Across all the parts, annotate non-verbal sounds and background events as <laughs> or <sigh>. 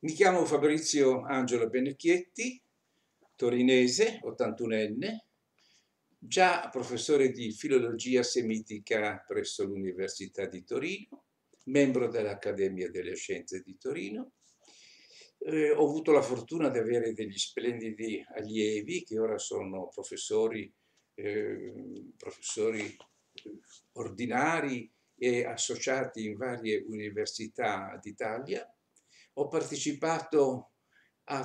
Mi chiamo Fabrizio Angelo Benecchietti, torinese, 81enne, già professore di filologia semitica presso l'Università di Torino, membro dell'Accademia delle Scienze di Torino. Eh, ho avuto la fortuna di avere degli splendidi allievi che ora sono professori, ehm, eh, professori ordinari e associati in varie università d'Italia ho partecipato a,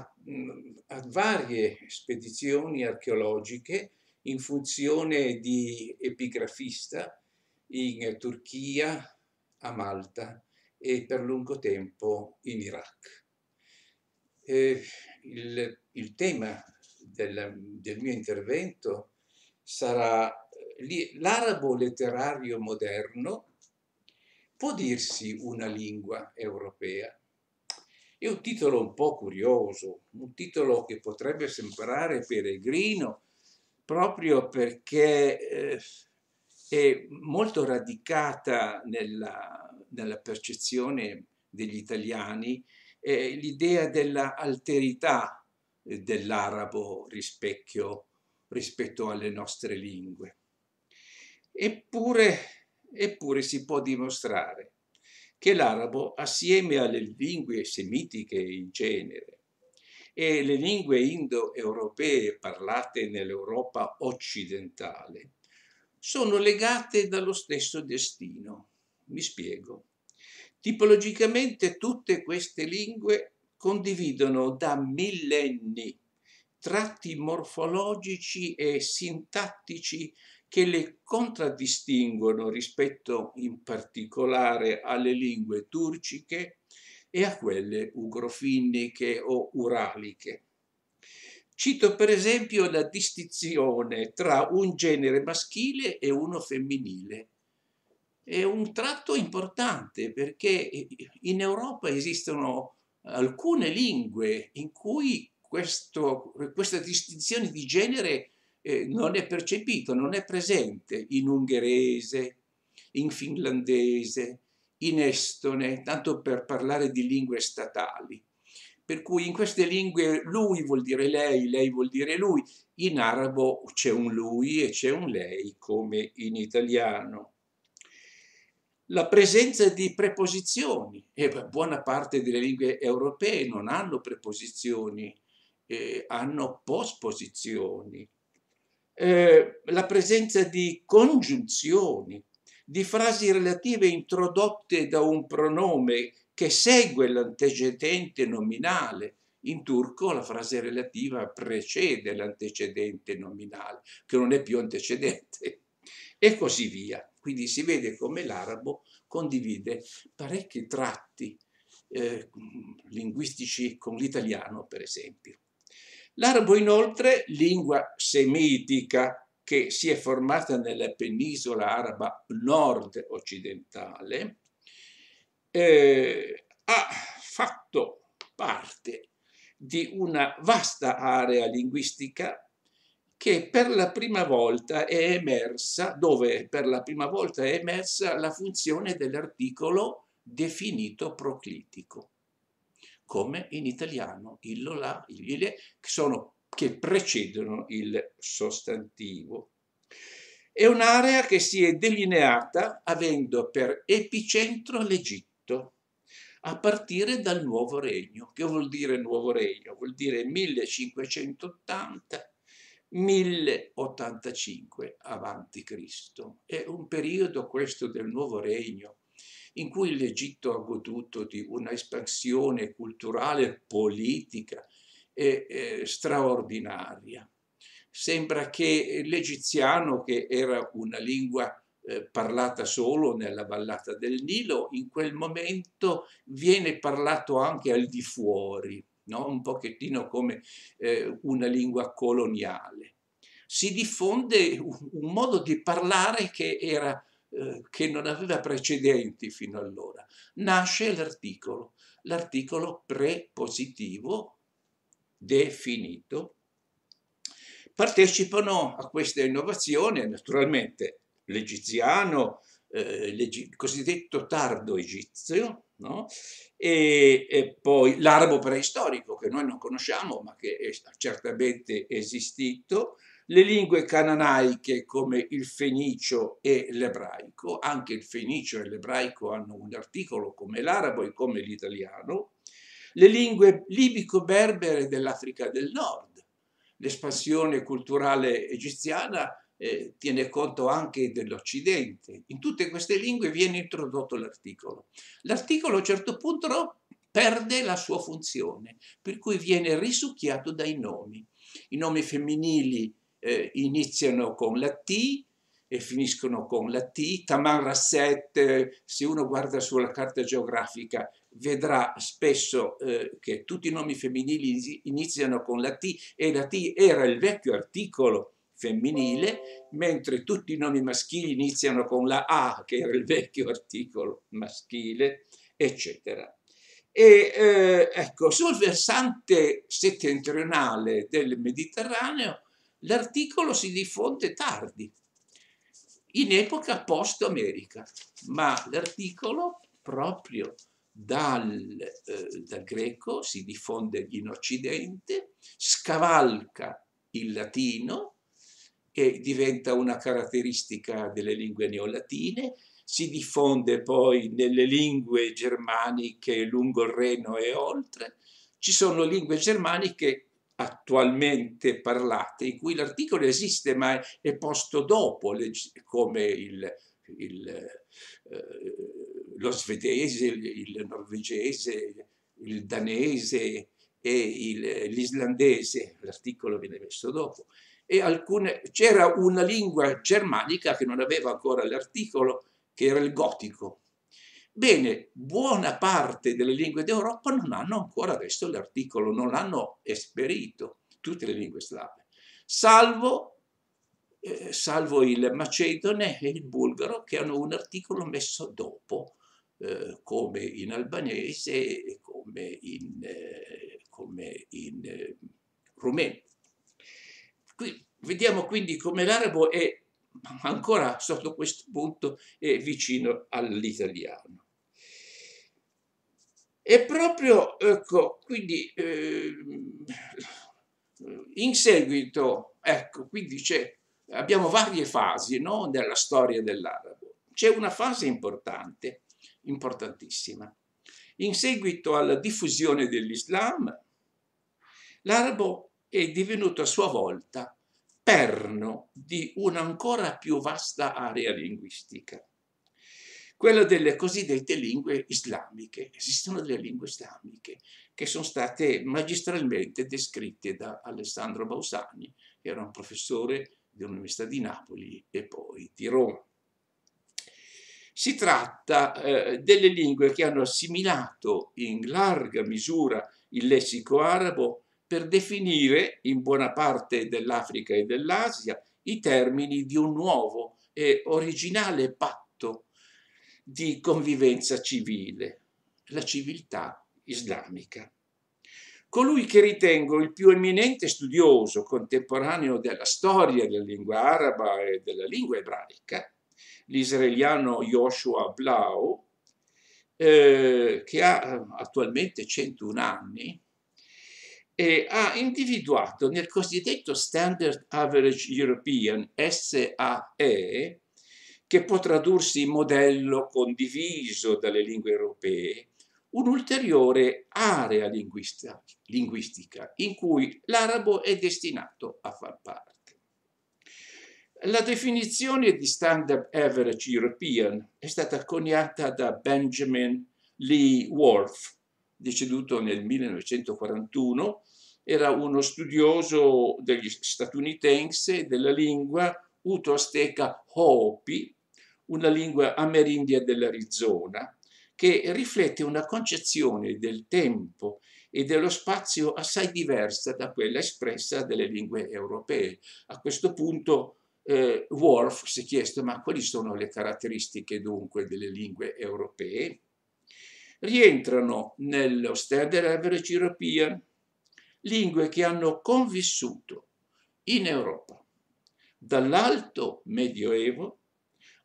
a varie spedizioni archeologiche in funzione di epigrafista in Turchia, a Malta e per lungo tempo in Iraq. Eh, il, il, tema del, del mio intervento sarà l'arabo letterario moderno può dirsi una lingua europea è un titolo un po' curioso, un titolo che potrebbe sembrare peregrino proprio perché eh, è molto radicata nella, nella percezione degli italiani eh, l'idea dell'alterità dell'arabo rispecchio, rispetto alle nostre lingue. Eppure, eppure si può dimostrare che l'arabo, assieme alle lingue semitiche in genere e le lingue indoeuropee parlate nell'Europa occidentale, sono legate dallo stesso destino. Mi spiego. Tipologicamente tutte queste lingue condividono da millenni tratti morfologici e sintattici che le contraddistinguono rispetto in particolare alle lingue turciche e a quelle ugrofinniche o uraliche. Cito per esempio la distinzione tra un genere maschile e uno femminile. È un tratto importante perché in Europa esistono alcune lingue in cui questo, questa distinzione di genere è eh, non è percepito, non è presente in ungherese, in finlandese, in estone, tanto per parlare di lingue statali. Per cui in queste lingue lui vuol dire lei, lei vuol dire lui, in arabo c'è un lui e c'è un lei come in italiano. La presenza di preposizioni, e buona parte delle lingue europee non hanno preposizioni, eh, hanno posposizioni. Eh, la presenza di congiunzioni, di frasi relative introdotte da un pronome che segue l'antecedente nominale. In turco la frase relativa precede l'antecedente nominale, che non è più antecedente, e così via. Quindi si vede come l'arabo condivide parecchi tratti eh, linguistici con l'italiano, per esempio. L'arabo inoltre, lingua semitica che si è formata nella penisola araba nord-occidentale, eh, ha fatto parte di una vasta area linguistica che per la prima volta è emersa, dove per la prima volta è emersa la funzione dell'articolo definito proclitico come in italiano il lo, il ile, che, sono, che precedono il sostantivo. È un'area che si è delineata avendo per epicentro l'Egitto, a partire dal Nuovo Regno. Che vuol dire Nuovo Regno? Vuol dire 1580 1085 avanti Cristo. È un periodo questo del nuovo regno in cui l'Egitto ha goduto di una espansione culturale, e politica eh, eh, straordinaria. Sembra che l'egiziano, che era una lingua eh, parlata solo nella vallata del Nilo, in quel momento viene parlato anche al di fuori, no? un pochettino come eh, una lingua coloniale. Si diffonde un, un, modo di parlare che era eh, che non aveva precedenti fino allora. Nasce l'articolo, l'articolo prepositivo definito. Partecipano a questa innovazione naturalmente l'egiziano, eh, il cosiddetto tardo egizio, no? e, e, poi l'arabo preistorico che noi non conosciamo ma che è certamente esistito, le lingue cananaiche come il fenicio e l'ebraico, anche il fenicio e l'ebraico hanno un articolo come l'arabo e come l'italiano, le lingue libico-berbere dell'Africa del Nord, l'espansione culturale egiziana eh, tiene conto anche dell'Occidente. In tutte queste lingue viene introdotto l'articolo. L'articolo a un certo punto però perde la sua funzione, per cui viene risucchiato dai nomi. I nomi femminili eh, iniziano con la T e finiscono con la T. Tamar Rasset, se uno guarda sulla carta geografica, vedrà spesso eh, che tutti i nomi femminili iniziano con la T e la T era il vecchio articolo femminile, mentre tutti i nomi maschili iniziano con la A, che era il vecchio articolo maschile, eccetera. E eh, ecco, sul versante settentrionale del Mediterraneo l'articolo si diffonde tardi, in epoca post america ma l'articolo proprio dal, eh, dal, greco si diffonde in Occidente, scavalca il latino e diventa una caratteristica delle lingue neolatine, si diffonde poi nelle lingue germaniche lungo il Reno e oltre, ci sono lingue germaniche attualmente parlate, in cui l'articolo esiste ma è, posto dopo, come il, il, eh, lo svedese, il norvegese, il danese e l'islandese, l'articolo viene messo dopo. E alcune, c'era una lingua germanica che non aveva ancora l'articolo, che era il gotico, Bene, buona parte delle lingue d'Europa non hanno ancora adesso l'articolo, non l'hanno esperito tutte le lingue slave, salvo, eh, salvo il macedone e il bulgaro che hanno un articolo messo dopo, eh, come in albanese come in, eh, come in eh, rumeno. Qui, vediamo quindi come l'arabo è ancora sotto questo punto è vicino all'italiano. E proprio, ecco, quindi eh, in seguito, ecco, quindi c'è, abbiamo varie fasi no, della storia dell'arabo. C'è una fase importante, importantissima. In seguito alla diffusione dell'Islam, l'arabo è divenuto a sua volta perno di un'ancora più vasta area linguistica quello delle cosiddette lingue islamiche. Esistono delle lingue islamiche che sono state magistralmente descritte da Alessandro Bausani, che era un professore dell'Università di Napoli e poi di Roma. Si tratta eh, delle lingue che hanno assimilato in larga misura il lessico arabo per definire in buona parte dell'Africa e dell'Asia i termini di un nuovo e originale patto di convivenza civile, la civiltà islamica. Colui che ritengo il più eminente studioso contemporaneo della storia della lingua araba e della lingua ebraica, l'israeliano Joshua Blau, eh, che ha eh, attualmente 101 anni, e ha individuato nel cosiddetto Standard Average European SAE che può tradursi in modello condiviso dalle lingue europee, un'ulteriore area linguistica in cui l'arabo è destinato a far parte. La definizione di Standard Average European è stata coniata da Benjamin Lee Worth, deceduto nel 1941, era uno studioso degli statunitense della lingua uto-azteca Hopi, una lingua amerindia dell'Arizona, che riflette una concezione del tempo e dello spazio assai diversa da quella espressa dalle lingue europee. A questo punto eh, Worf si è chiesto ma quali sono le caratteristiche dunque delle lingue europee? Rientrano nello Standard Average European lingue che hanno convissuto in Europa dall'alto medioevo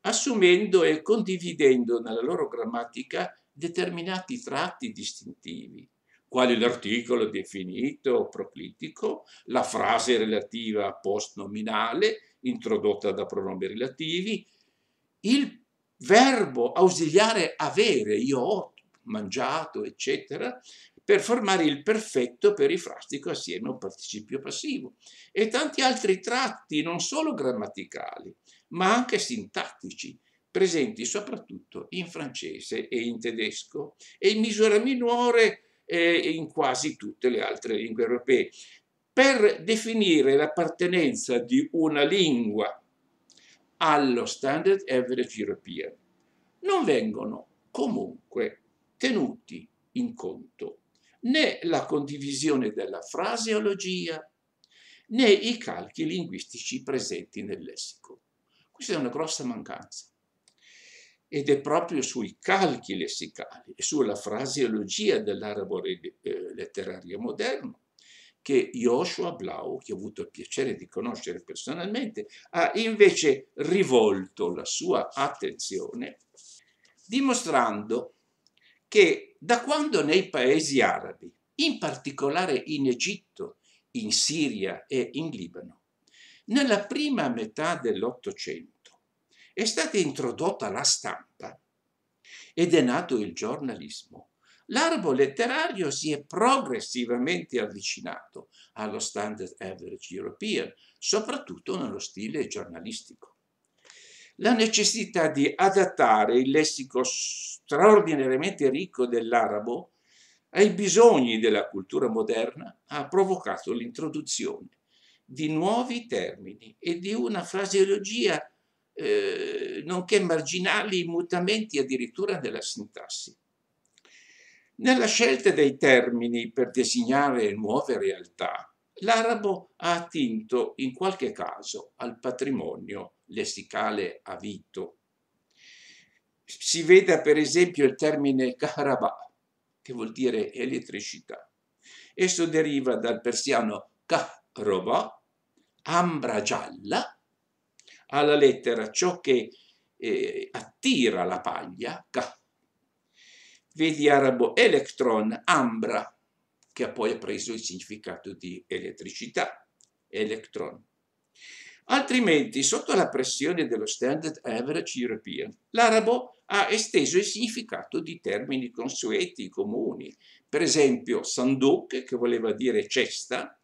assumendo e condividendo nella loro grammatica determinati tratti distintivi, quali l'articolo definito o proclitico, la frase relativa postnominale introdotta da pronomi relativi, il verbo ausiliare avere, io ho mangiato, eccetera, per formare il perfetto perifrastico assieme a un participio passivo e tanti altri tratti non solo grammaticali, ma anche sintattici, presenti soprattutto in francese e in tedesco e in misura minore eh, in quasi tutte le altre lingue europee. Per definire l'appartenenza di una lingua allo standard average european non vengono comunque tenuti in conto né la condivisione della fraseologia né i calchi linguistici presenti nel lessico. Questa è una grossa mancanza ed è proprio sui calchi lessicali e sulla fraseologia dell'arabo eh, letterario moderno che Joshua Blau, che ho avuto il piacere di conoscere personalmente, ha invece rivolto la sua attenzione dimostrando che da quando nei paesi arabi, in particolare in Egitto, in Siria e in Libano, nella prima metà dell'Ottocento è stata introdotta la stampa ed è nato il giornalismo. L'arbo letterario si è progressivamente avvicinato allo standard average european, soprattutto nello stile giornalistico. La necessità di adattare il lessico straordinariamente ricco dell'arabo ai bisogni della cultura moderna ha provocato l'introduzione di nuovi termini e di una fraseologia eh, nonché marginali mutamenti addirittura della sintassi. Nella scelta dei termini per designare nuove realtà, l'arabo ha attinto in qualche caso al patrimonio lessicale avito. Si veda per esempio il termine kahraba, che vuol dire elettricità. Esso deriva dal persiano kahroba, ambra gialla, alla lettera ciò che eh, attira la paglia, K. Vedi arabo electron, ambra, che ha poi preso il significato di elettricità, electron. Altrimenti, sotto la pressione dello standard average european, l'arabo ha esteso il significato di termini consueti, comuni. Per esempio, sanduk, che voleva dire cesta,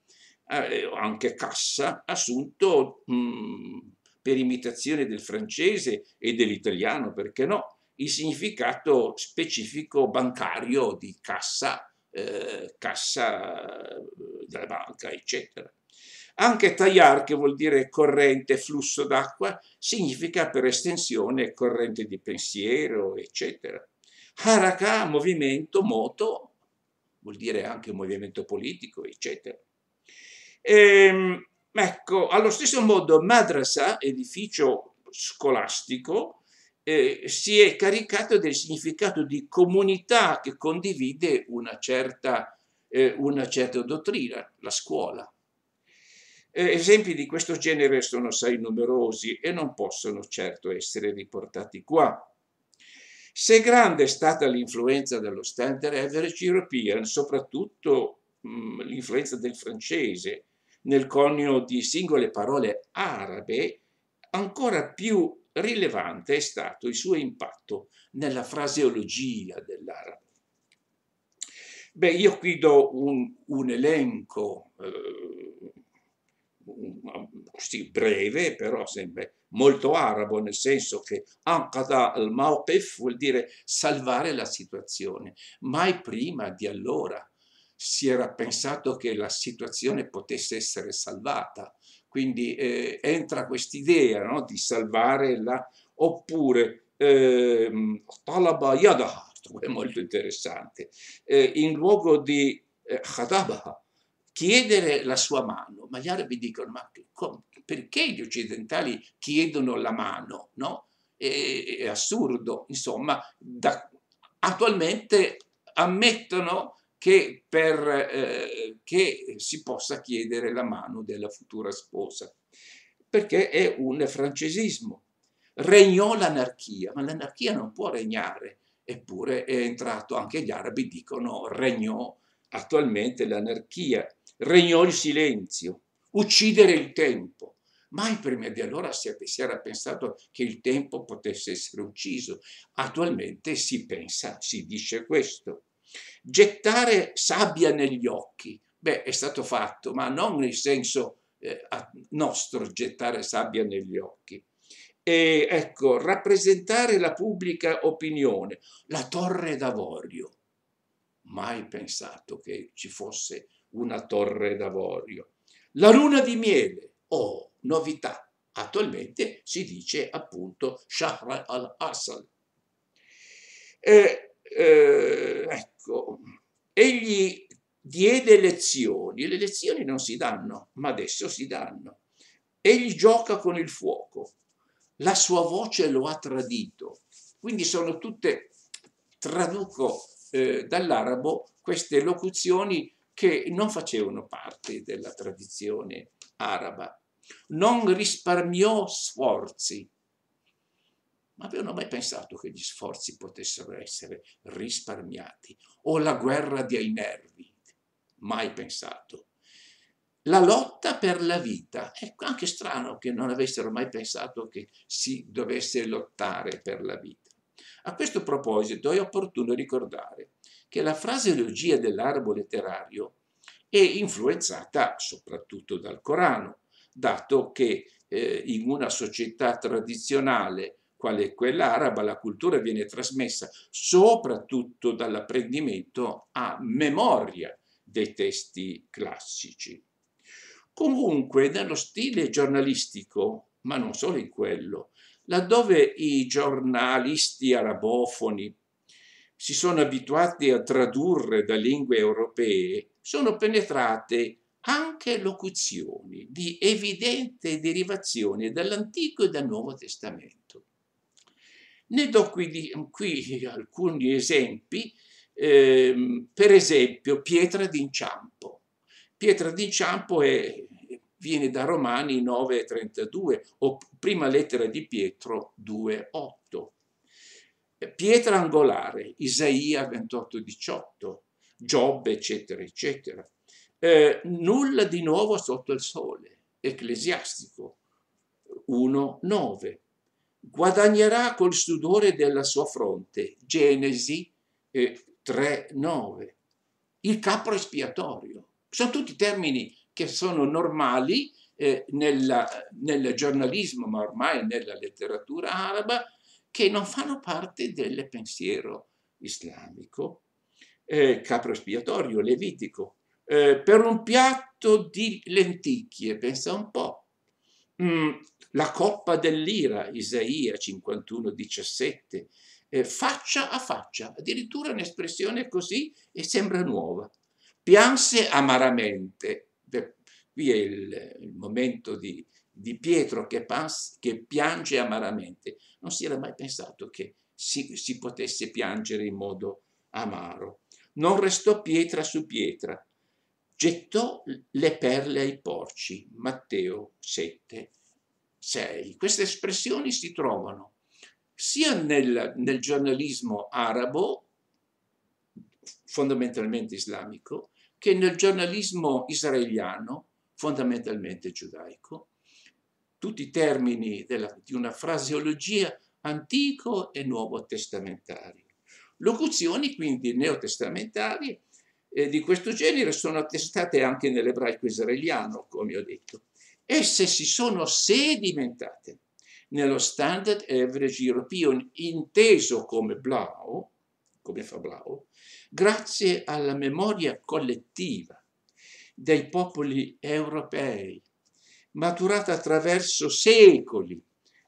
eh, anche cassa, assunto mh, mhmm, per imitazione del francese e dell'italiano, perché no, il significato specifico bancario di cassa, eh, cassa eh, della banca, eccetera. Anche tagliar, che vuol dire corrente, flusso d'acqua, significa per estensione corrente di pensiero, eccetera. Haraka, movimento, moto, vuol dire anche movimento politico, eccetera. Ehm, ecco, allo stesso modo madrasa, edificio scolastico, eh, si è caricato del significato di comunità che condivide una certa, eh, una certa dottrina, la scuola. Eh, esempi di questo genere sono assai numerosi e non possono certo essere riportati qua. Se grande è stata l'influenza dello standard average european, soprattutto l'influenza del francese, nel conio di singole parole arabe, ancora più rilevante è stato il suo impatto nella fraseologia dell'arabo. Beh, io qui do un, un elenco eh, un, sì, breve, però sempre molto arabo, nel senso che anqada al mawqif vuol dire salvare la situazione, mai prima di allora si era pensato che la situazione potesse essere salvata. Quindi eh, entra quest'idea no? di salvare la... oppure ehm, Talaba Yadahar, è molto interessante, eh, in luogo di eh, Khadabaha, chiedere la sua mano, ma gli arabi dicono, ma come? perché gli occidentali chiedono la mano? No? È, è assurdo, insomma, da, attualmente ammettono che, per, eh, che si possa chiedere la mano della futura sposa, perché è un francesismo. Regnò l'anarchia, ma l'anarchia non può regnare, eppure è entrato, anche gli arabi dicono regnò attualmente l'anarchia, regnò il silenzio, uccidere il tempo. Mai prima di allora si era pensato che il tempo potesse essere ucciso. Attualmente si pensa, si dice questo. Gettare sabbia negli occhi, beh, è stato fatto, ma non nel senso eh, nostro gettare sabbia negli occhi. E ecco, rappresentare la pubblica opinione, la torre d'avorio. Mai pensato che ci fosse una torre d'avorio. La luna di miele, oh, novità, attualmente si dice appunto Shahr al-Asal. Eh, eh, ecco, egli diede lezioni, le lezioni non si danno, ma adesso si danno. Egli gioca con il fuoco, la sua voce lo ha tradito. Quindi sono tutte, traduco eh, dall'arabo, queste locuzioni che non facevano parte della tradizione araba. Non risparmiò sforzi ma avevano mai pensato che gli sforzi potessero essere risparmiati? O la guerra dei nervi? Mai pensato. La lotta per la vita. È ecco, anche strano che non avessero mai pensato che si dovesse lottare per la vita. A questo proposito è opportuno ricordare che la fraseologia dell'arabo letterario è influenzata soprattutto dal Corano, dato che eh, in una società tradizionale quale è quella araba, la cultura viene trasmessa soprattutto dall'apprendimento a memoria dei testi classici. Comunque, nello stile giornalistico, ma non solo in quello, laddove i giornalisti arabofoni si sono abituati a tradurre da lingue europee, sono penetrate anche locuzioni di evidente derivazione dall'Antico e dal Nuovo Testamento. Ne do qui, qui alcuni esempi, eh, per esempio pietra d'inciampo. Pietra d'inciampo è, viene da Romani 9,32 o prima lettera di Pietro 2,8. Pietra angolare, Isaia 28,18, Giobbe, eccetera, eccetera. Eh, nulla di nuovo sotto il sole, Ecclesiastico 1, 9 guadagnerà col sudore della sua fronte. Genesi eh, 3.9. Il capro espiatorio. Sono tutti termini che sono normali eh, nella, nel giornalismo, ma ormai nella letteratura araba, che non fanno parte del pensiero islamico. Eh, capro espiatorio, levitico. Eh, per un piatto di lenticchie, pensa un po'. Mm, la coppa dell'ira, Isaia 51, 17, eh, faccia a faccia, addirittura un'espressione così e sembra nuova. Pianse amaramente, Beh, qui è il, il momento di, di Pietro che, pans- che, piange amaramente. Non si era mai pensato che si, si potesse piangere in modo amaro. Non restò pietra su pietra, gettò le perle ai porci. Matteo 7, 6. Queste espressioni si trovano sia nel, nel giornalismo arabo, fondamentalmente islamico, che nel giornalismo israeliano, fondamentalmente giudaico, tutti i termini della, di una fraseologia antico e nuovo testamentario. Locuzioni quindi neotestamentarie eh, di questo genere sono attestate anche nell'ebraico israeliano, come ho detto. Esse si sono sedimentate nello standard average europeo inteso come Blau, come fa Blau, grazie alla memoria collettiva dei popoli europei, maturata attraverso secoli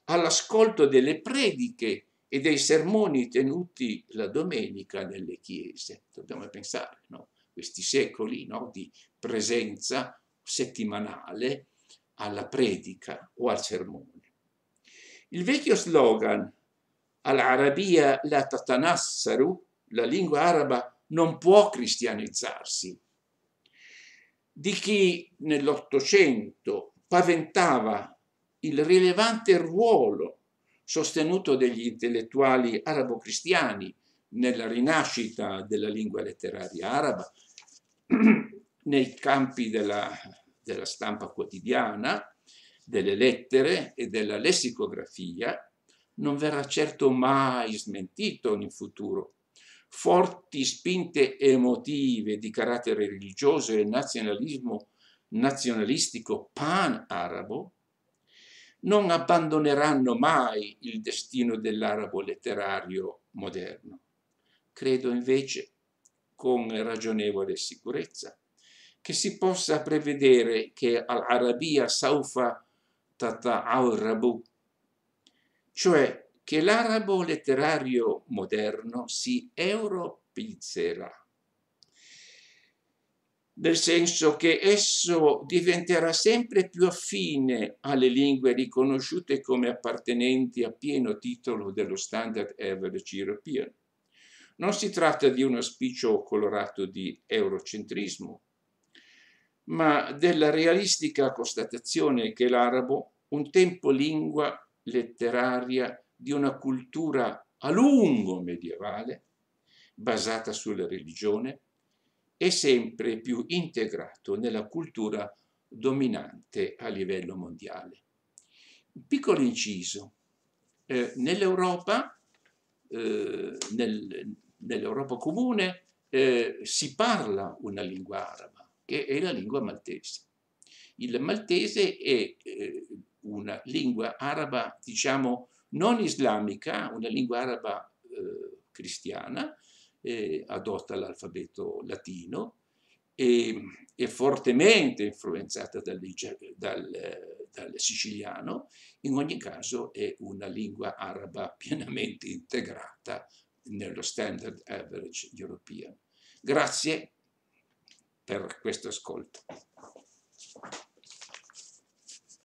all'ascolto delle prediche e dei sermoni tenuti la domenica nelle chiese. Dobbiamo pensare, no? questi secoli no? di presenza settimanale alla predica o al sermone. Il vecchio slogan Al-Arabia la tatanassaru, la lingua araba non può cristianizzarsi, di chi nell'Ottocento paventava il rilevante ruolo sostenuto dagli intellettuali arabo-cristiani nella rinascita della lingua letteraria araba <clears throat> nei campi della della stampa quotidiana, delle lettere e della lessicografia, non verrà certo mai smentito in futuro. Forti spinte emotive di carattere religioso e nazionalismo nazionalistico pan-arabo non abbandoneranno mai il destino dell'arabo letterario moderno. Credo invece con ragionevole sicurezza che si possa prevedere che al-Arabia saufa tata'arrabu, cioè che l'arabo letterario moderno si europeizzerà nel senso che esso diventerà sempre più affine alle lingue riconosciute come appartenenti a pieno titolo dello Standard Average European. Non si tratta di un auspicio colorato di eurocentrismo, ma della realistica constatazione che l'arabo, un tempo lingua letteraria di una cultura a lungo medievale, basata sulla religione, è sempre più integrato nella cultura dominante a livello mondiale. Piccolo inciso, eh, nell'Europa, eh, nel, nell'Europa comune, eh, si parla una lingua araba che è la lingua maltese. Il maltese è eh, una lingua araba, diciamo, non islamica, una lingua araba eh, cristiana, eh, adotta l'alfabeto latino, e, è fortemente influenzata dal, dal, dal, siciliano, in ogni caso è una lingua araba <laughs> pienamente integrata nello standard average europeo. Grazie per questo ascolto.